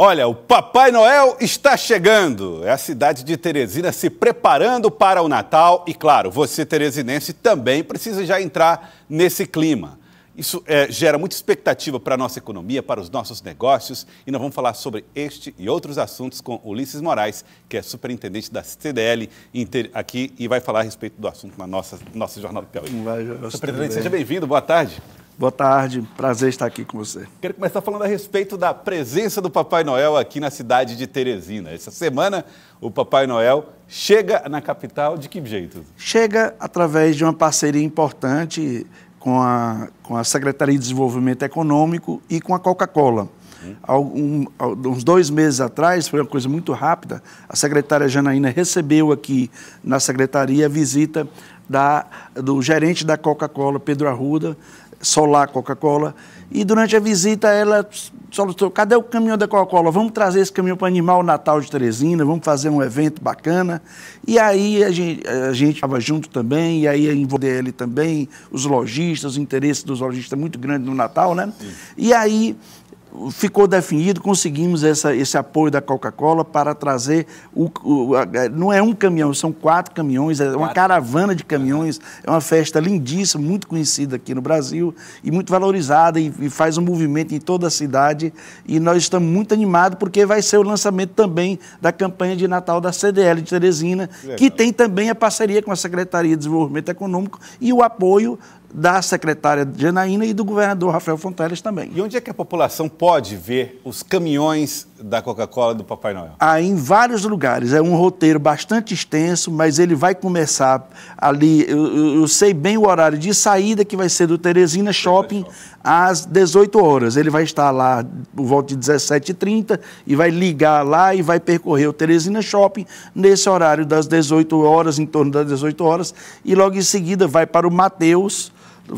Olha, o Papai Noel está chegando. É a cidade de Teresina se preparando para o Natal e, claro, você teresinense também precisa já entrar nesse clima. Isso é, gera muita expectativa para a nossa economia, para os nossos negócios e nós vamos falar sobre este e outros assuntos com Ulisses Moraes, que é superintendente da CDL aqui e vai falar a respeito do assunto na nossa, nossa Jornal do Piauí. Vai, Superintendente, seja bem-vindo, boa tarde. Boa tarde, prazer estar aqui com você. Quero começar falando a respeito da presença do Papai Noel aqui na cidade de Teresina. Essa semana, o Papai Noel chega na capital de que jeito? Chega através de uma parceria importante com a, com a Secretaria de Desenvolvimento Econômico e com a Coca-Cola. Algum, uns dois meses atrás, foi uma coisa muito rápida, a secretária Janaína recebeu aqui na secretaria a visita da, do gerente da Coca-Cola, Pedro Arruda, Solar Coca-Cola. E durante a visita ela solicitou: cadê o caminhão da Coca-Cola? Vamos trazer esse caminhão para animar o Natal de Teresina, vamos fazer um evento bacana. E aí a gente estava junto também, e aí envolveu ele também, os lojistas, o interesse dos lojistas é muito grande no Natal, né? Sim. E aí ficou definido, conseguimos essa, esse apoio da Coca-Cola para trazer. O, o a, não é um caminhão, são quatro caminhões, é quatro. uma caravana de caminhões. É uma festa lindíssima, muito conhecida aqui no Brasil e muito valorizada e, e faz um movimento em toda a cidade. E nós estamos muito animados porque vai ser o lançamento também da campanha de Natal da CDL de Teresina, Legal. que tem também a parceria com a Secretaria de Desenvolvimento Econômico e o apoio da secretária Janaína e do governador Rafael Fonteles também. E onde é que a população pode ver os caminhões da Coca-Cola do Papai Noel? Ah, em vários lugares. É um roteiro bastante extenso, mas ele vai começar ali. Eu, eu sei bem o horário de saída, que vai ser do Teresina Shopping, às 18 horas. Ele vai estar lá por volta de 17h30 e vai ligar lá e vai percorrer o Teresina Shopping nesse horário das 18 horas, em torno das 18 horas, e logo em seguida vai para o Mateus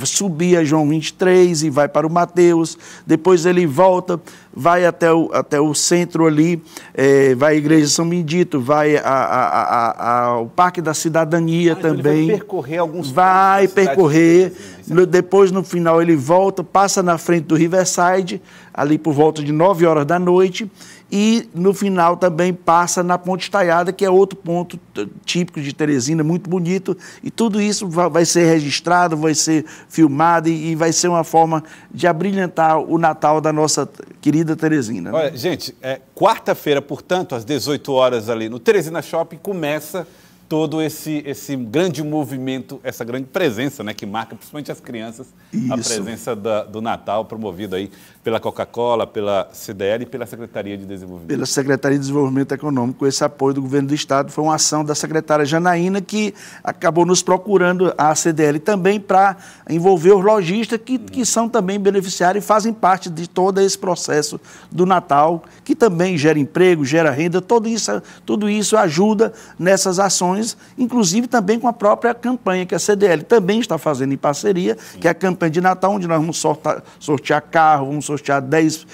subia João 23 e vai para o Mateus, depois ele volta, vai até o, até o centro ali, é, vai à Igreja São Benedito, vai ao Parque da Cidadania ah, então também. Então vai percorrer alguns Vai percorrer. Assim, né? Depois, no final, ele volta, passa na frente do Riverside, ali por volta de 9 horas da noite, e no final também passa na Ponte Estaiada, que é outro ponto típico de Teresina, muito bonito. E tudo isso vai ser registrado, vai ser filmado e, e vai ser uma forma de abrilhantar o Natal da nossa querida Teresina. Né? Olha, gente, é, quarta-feira, portanto, às 18 horas ali no Teresina Shopping, começa todo esse, esse grande movimento, essa grande presença né, que marca principalmente as crianças, Isso. a presença da, do Natal promovido aí pela Coca-Cola, pela CDL e pela Secretaria de Desenvolvimento. Pela Secretaria de Desenvolvimento Econômico, esse apoio do Governo do Estado foi uma ação da secretária Janaína que acabou nos procurando a CDL também para envolver os lojistas que, uhum. que são também beneficiários e fazem parte de todo esse processo do Natal, que também gera emprego, gera renda, tudo isso, tudo isso ajuda nessas ações ações, inclusive também com a própria campanha que a CDL também está fazendo em parceria, Sim. que é a campanha de Natal, onde nós vamos sortar, sortear carro, vamos sortear 10,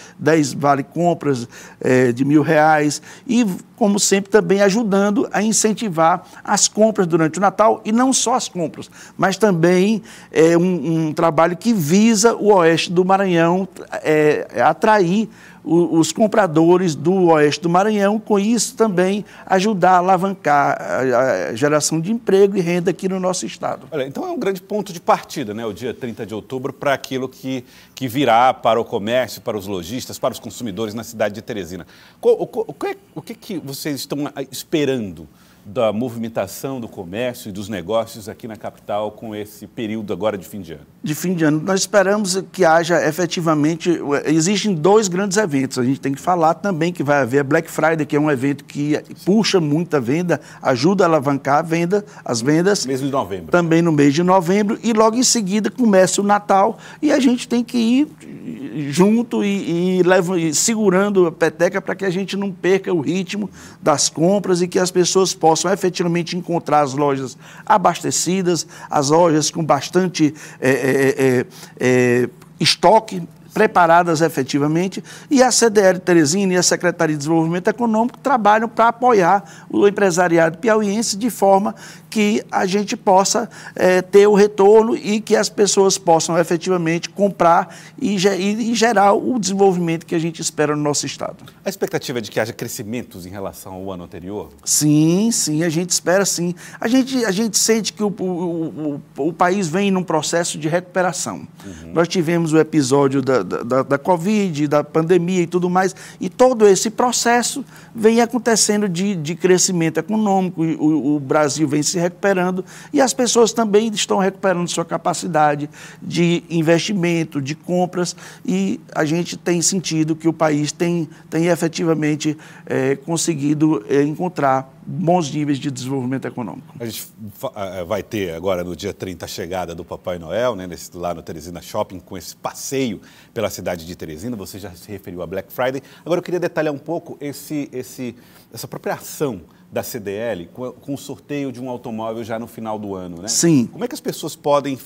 vale-compras é, de mil reais e como sempre também ajudando a incentivar as compras durante o Natal e não só as compras, mas também é, um, um trabalho que visa o oeste do Maranhão é, atrair o, os compradores do oeste do Maranhão, com isso também ajudar a alavancar a, a geração de emprego e renda aqui no nosso estado. Olha, então é um grande ponto de partida, né, o dia 30 de outubro, para aquilo que, que virá para o comércio, para os lojistas, para os consumidores na cidade de Teresina. O, o, o, o que, o que vocês estão ah, esperando? da movimentação do comércio e dos negócios aqui na capital com esse período agora de fim de ano? De fim de ano. Nós esperamos que haja efetivamente. Eh, existem dois grandes eventos. A gente tem que falar também que vai haver a Black Friday, que é um evento que puxa muita venda, ajuda a alavancar a venda, as vendas. Mês de novembro. Também no mês de novembro. E logo em seguida começa o Natal e a gente tem que ir junto e, e, leva, e segurando a peteca para que a gente não perca o ritmo das compras e que as pessoas possam possam efetivamente encontrar as lojas abastecidas, as lojas com bastante é, é, é, é, é estoque preparadas efetivamente, e a CDL Teresina e a Secretaria de Desenvolvimento Econômico trabalham para apoiar o empresariado piauiense de forma que a gente possa é, ter o retorno e que as pessoas possam efetivamente comprar e, e, e gerar o desenvolvimento que a gente espera no nosso estado. A expectativa é de que haja crescimentos em relação ao ano anterior? Sim, sim, a gente espera sim. A gente, a gente sente que o, o, o, o país vem num processo de recuperação. Uhum. Nós tivemos o episódio da, da, da Covid, da pandemia e tudo mais, e todo esse processo vem acontecendo de, de crescimento econômico, o, o Brasil vem se recuperando e as pessoas também estão recuperando sua capacidade de investimento, de compras e a gente tem sentido que o país tem, tem efetivamente é, conseguido é, encontrar bons níveis de desenvolvimento econômico. A gente eh, vai ter agora no dia 30 a chegada do Papai Noel, né, nesse, lá no Teresina Shopping, com esse passeio pela cidade de Teresina. Você já se referiu a Black Friday. Agora eu queria detalhar um pouco esse, esse, essa apropriação da CDL com, com o sorteio de um automóvel já no final do ano, né? Sim. Como é que as pessoas podem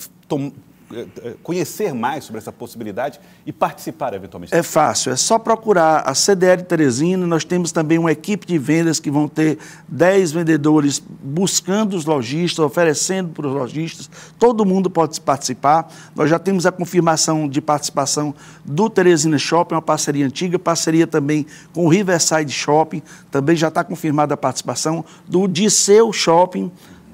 conhecer mais sobre essa possibilidade e participar eventualmente? É fácil, é só procurar a CDL Teresina. Nós temos também uma equipe de vendas que vão ter 10 vendedores buscando os lojistas, oferecendo para os lojistas. Todo mundo pode participar. Nós já temos a confirmação de participação do Teresina Shopping, uma parceria antiga, parceria também com o Riverside Shopping, também já está confirmada a participação do Disseu Shopping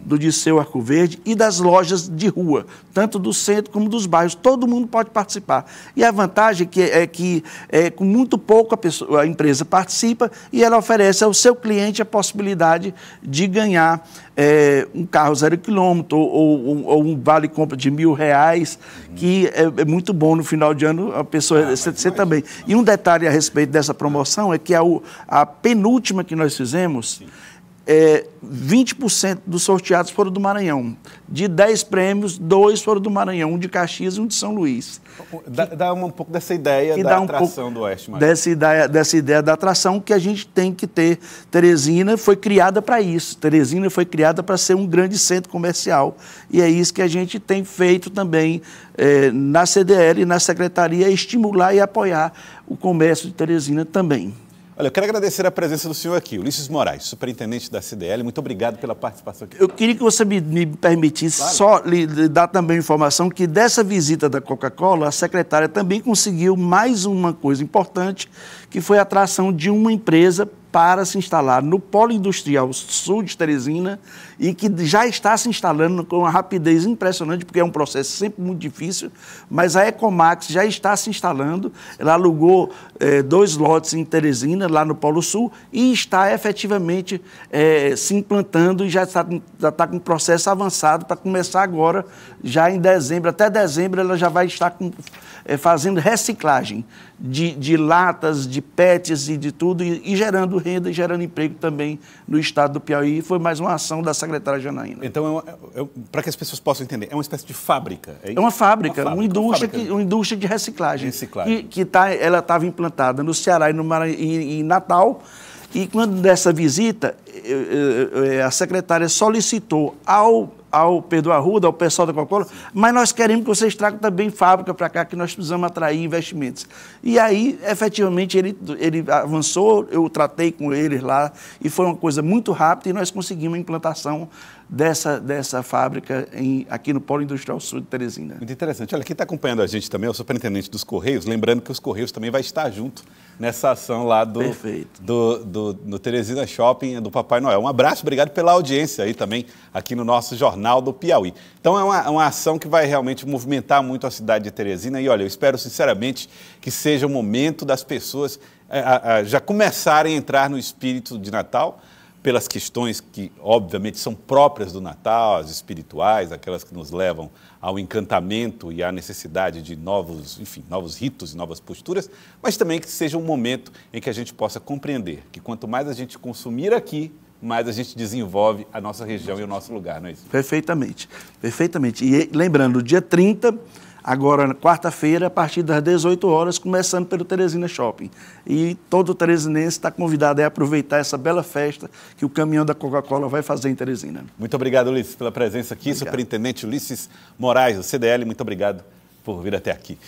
do Disseu Arco Verde e das lojas de rua, tanto do centro como dos bairros. Todo mundo pode participar. E a vantagem é que, é que é, com muito pouco a, pessoa, a empresa participa e ela oferece ao seu cliente a possibilidade de ganhar é, um carro zero quilômetro ou, ou, ou um vale compra de mil reais, uhum. que é, é, muito bom no final de ano a pessoa ah, você também. E um detalhe a respeito dessa promoção é que a, a penúltima que nós fizemos. Sim é, 20% dos sorteados foram do Maranhão. De 10 prêmios, dois foram do Maranhão, um de Caxias e um de São Luiz. Dá, que, dá um pouco dessa ideia da atração um do Oeste, Maranhão. Dessa ideia, dessa ideia da atração que a gente tem que ter. Teresina foi criada para isso. Teresina foi criada para ser um grande centro comercial. E é isso que a gente tem feito também é, na CDL e na Secretaria, estimular e apoiar o comércio de Teresina também. Olha, eu quero agradecer a presença do senhor aqui, Ulisses Moraes, superintendente da CDL. Muito obrigado pela participação aqui. Eu queria que você me, me permitisse claro. só lhe, lhe, dar também informação que dessa visita da Coca-Cola, a secretária também conseguiu mais uma coisa importante, que foi a atração de uma empresa para se instalar no polo industrial sul de Teresina e que já está se instalando com uma rapidez impressionante, porque é um processo sempre muito difícil, mas a Ecomax já está se instalando, ela alugou eh, dois lotes em Teresina, lá no polo sul, e está efetivamente eh, se implantando e já está, já está com um processo avançado para começar agora, já em dezembro, até dezembro ela já vai estar com, eh, fazendo reciclagem de, de latas, de pets e de tudo, e, e gerando renda e gerando emprego também no estado do Piauí. Foi mais uma ação da secretária Janaína. Então, é é, é para que as pessoas possam entender, é uma espécie de fábrica? É, é uma fábrica, uma, fábrica, uma indústria, uma, fábrica. Que, uma indústria de reciclagem. reciclagem. Que, que tá, ela estava implantada no Ceará e no Mar... em, em Natal. E quando dessa visita, a secretária solicitou ao ao Pedro Arruda, ao pessoal da Coca-Cola, mas nós queremos que vocês tragam também fábrica para cá, que nós precisamos atrair investimentos. E aí, efetivamente, ele, ele avançou, eu tratei com eles lá, e foi uma coisa muito rápida, e nós conseguimos a implantação dessa, dessa fábrica em, aqui no Polo Industrial Sul de Teresina. Muito interessante. Olha, quem está acompanhando a gente também é o superintendente dos Correios, lembrando que os Correios também vai estar junto nessa ação lá do, Perfeito. do, do, do Teresina Shopping do Papai Noel. Um abraço, obrigado pela audiência aí também aqui no nosso Jornal do Piauí. Então é uma, é uma ação que vai realmente movimentar muito a cidade de Teresina e olha, eu espero sinceramente que seja o momento das pessoas é, já começarem a entrar no espírito de Natal pelas questões que, obviamente, são próprias do Natal, as espirituais, aquelas que nos levam ao encantamento e à necessidade de novos, enfim, novos ritos e novas posturas, mas também que seja um momento em que a gente possa compreender que quanto mais a gente consumir aqui, mais a gente desenvolve a nossa região e o nosso lugar, não é isso? Perfeitamente, perfeitamente. E lembrando, dia 30 agora quarta-feira, a partir das 18 horas, começando pelo Teresina Shopping. E todo teresinense está convidado a aproveitar essa bela festa que o caminhão da Coca-Cola vai fazer em Teresina. Muito obrigado, Ulisses, pela presença aqui. Obrigado. Superintendente Ulisses Moraes, do CDL, muito obrigado por vir até aqui.